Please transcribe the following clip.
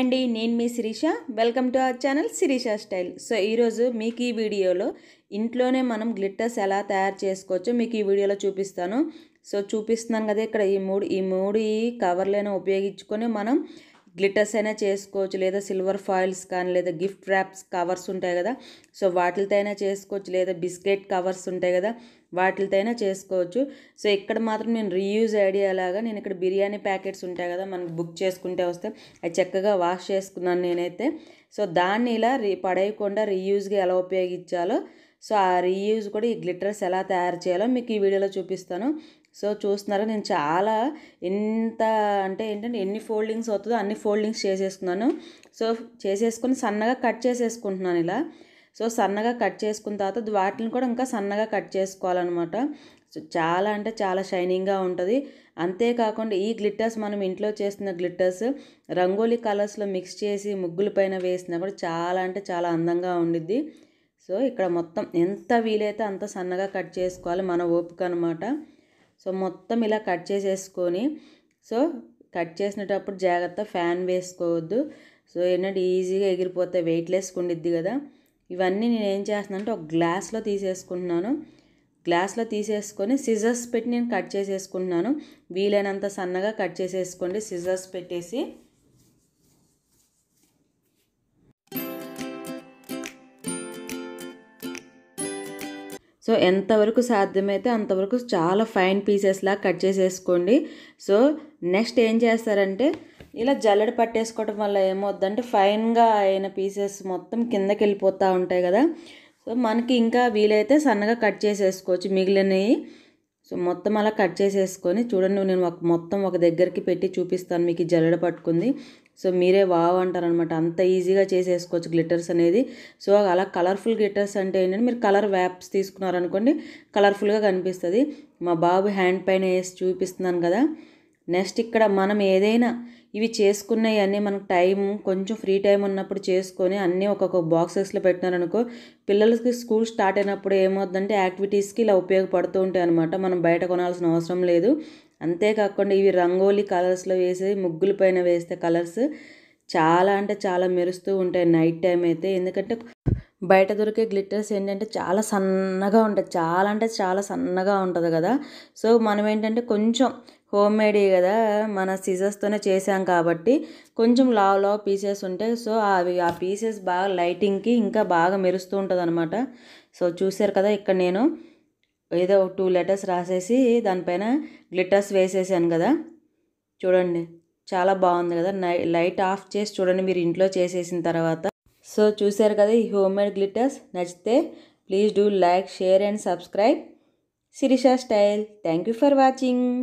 hi అండి నేను మీ Sirisha welcome to our channel Sirisha style so ఈరోజు మీకు ఈ వీడియోలో ఇంట్లోనే మనం గ్లిట్టర్స్ ఎలా తయారు చేసుకోవచ్చో మీకు ఈ వీడియోలో చూపిస్తాను సో చూపిస్తున్నాను కదా ఇక్కడ ఈ మూడు ఈ మూడు ఈ కవర్లను ఉపయోగించుకొని మనం గ్లిటర్స్ అయినా చేసుకోవచ్చు లేదా సిల్వర్ ఫాయిల్స్ కానీ లేదా గిఫ్ట్ ర్యాప్స్ కవర్స్ ఉంటాయి కదా సో వాటితో అయినా చేసుకోవచ్చు లేదా బిస్కెట్ కవర్స్ ఉంటాయి కదా వాటితో అయినా చేసుకోవచ్చు సో ఇక్కడ మాత్రం నేను రీయూజ్ ఐడియా లాగా నేను ఇక్కడ బిర్యానీ ప్యాకెట్స్ ఉంటాయి కదా మనం బుక్ చేసుకుంటే వస్తే అది చక్కగా వాష్ చేసుకున్నాను నేనైతే సో దాన్ని ఇలా రీ పడేయకుండా రీయూజ్గా ఎలా ఉపయోగించాలో సో ఆ రీయూజ్ కూడా ఈ గ్లిటర్స్ ఎలా తయారు చేయాలో మీకు ఈ వీడియోలో చూపిస్తాను సో చూస్తున్నారా నేను చాలా ఎంత అంటే ఏంటంటే ఎన్ని ఫోల్డింగ్స్ అవుతుందో అన్ని ఫోల్డింగ్స్ చేసేసుకున్నాను సో చేసేసుకుని సన్నగా కట్ చేసేసుకుంటున్నాను ఇలా సో సన్నగా కట్ చేసుకున్న తర్వాత వాటిని కూడా ఇంకా సన్నగా కట్ చేసుకోవాలన్నమాట చాలా అంటే చాలా షైనింగ్గా ఉంటుంది అంతేకాకుండా ఈ గ్లిట్టర్స్ మనం ఇంట్లో చేస్తున్న గ్లిట్టర్స్ రంగోలీ కలర్స్లో మిక్స్ చేసి ముగ్గుల పైన వేసినా కూడా చాలా అంటే చాలా అందంగా ఉండిద్ది సో ఇక్కడ మొత్తం ఎంత వీలైతే అంత సన్నగా కట్ చేసుకోవాలి మన ఓపిక అనమాట సో మొత్తం ఇలా కట్ చేసేసుకొని సో కట్ చేసినప్పుడు జాగ్రత్త ఫ్యాన్ వేసుకోవద్దు సో ఏంటంటే ఈజీగా ఎగిరిపోతే వెయిట్లెస్ ఉండిద్ది కదా ఇవన్నీ నేను ఏం చేస్తున్నాను అంటే ఒక గ్లాస్లో తీసేసుకుంటున్నాను గ్లాస్లో తీసేసుకొని సిజర్స్ పెట్టి నేను కట్ చేసేసుకుంటున్నాను వీలైనంత సన్నగా కట్ చేసేసుకోండి సిజర్స్ పెట్టేసి సో ఎంతవరకు సాధ్యమైతే అంతవరకు చాలా ఫైన్ పీసెస్లా కట్ చేసేసుకోండి సో నెక్స్ట్ ఏం చేస్తారంటే ఇలా జల్లడి పట్టేసుకోవడం వల్ల ఏమవుద్దంటే ఫైన్గా అయిన పీసెస్ మొత్తం కిందకి వెళ్ళిపోతూ ఉంటాయి కదా సో మనకి ఇంకా వీలైతే సన్నగా కట్ చేసేసుకోవచ్చు మిగిలినవి సో మొత్తం అలా కట్ చేసేసుకొని చూడండి నేను ఒక మొత్తం ఒక దగ్గరికి పెట్టి చూపిస్తాను మీకు జల్లడ పట్టుకుంది సో మీరే వావ్ అంటారనమాట అంత ఈజీగా చేసేసుకోవచ్చు గ్లిటర్స్ అనేది సో అలా కలర్ఫుల్ గ్లిటర్స్ అంటే ఏంటంటే మీరు కలర్ వ్యాప్స్ తీసుకున్నారనుకోండి కలర్ఫుల్గా కనిపిస్తుంది మా బాబు హ్యాండ్ పైన వేసి చూపిస్తున్నాను కదా నెక్స్ట్ ఇక్కడ మనం ఏదైనా ఇవి చేసుకున్నాయి అన్నీ మనకు టైం కొంచెం ఫ్రీ టైం ఉన్నప్పుడు చేసుకొని అన్నీ ఒక్కొక్క బాక్సెస్లో పెట్టినారనుకో పిల్లలకి స్కూల్ స్టార్ట్ అయినప్పుడు ఏమవుతుందంటే యాక్టివిటీస్కి ఇలా ఉపయోగపడుతూ ఉంటాయి అనమాట మనం బయట కొనాల్సిన అవసరం లేదు అంతేకాకుండా ఇవి రంగోలీ కలర్స్లో వేసి ముగ్గుల పైన వేస్తే కలర్స్ చాలా అంటే చాలా మెరుస్తూ ఉంటాయి నైట్ టైం అయితే ఎందుకంటే బయట దొరికే గ్లిట్టర్స్ ఏంటంటే చాలా సన్నగా ఉంటాయి చాలా అంటే చాలా సన్నగా ఉంటుంది కదా సో మనం ఏంటంటే కొంచెం హోమ్ మేడే కదా మన సిజర్స్తోనే చేసాం కాబట్టి కొంచెం లావ్ లావ్ పీసెస్ ఉంటాయి సో అవి ఆ పీసెస్ బాగా లైటింగ్కి ఇంకా బాగా మెరుస్తూ ఉంటుంది సో చూశారు కదా ఇక్కడ నేను ఏదో టూ లెటర్స్ రాసేసి దానిపైన గ్లిటర్స్ వేసేసాను కదా చూడండి చాలా బాగుంది కదా లైట్ ఆఫ్ చేసి చూడండి మీరు ఇంట్లో చేసేసిన తర్వాత సో చూశారు కదా ఈ మేడ్ గ్లిటర్స్ నచ్చితే please do like share and subscribe Sirisha style thank you for watching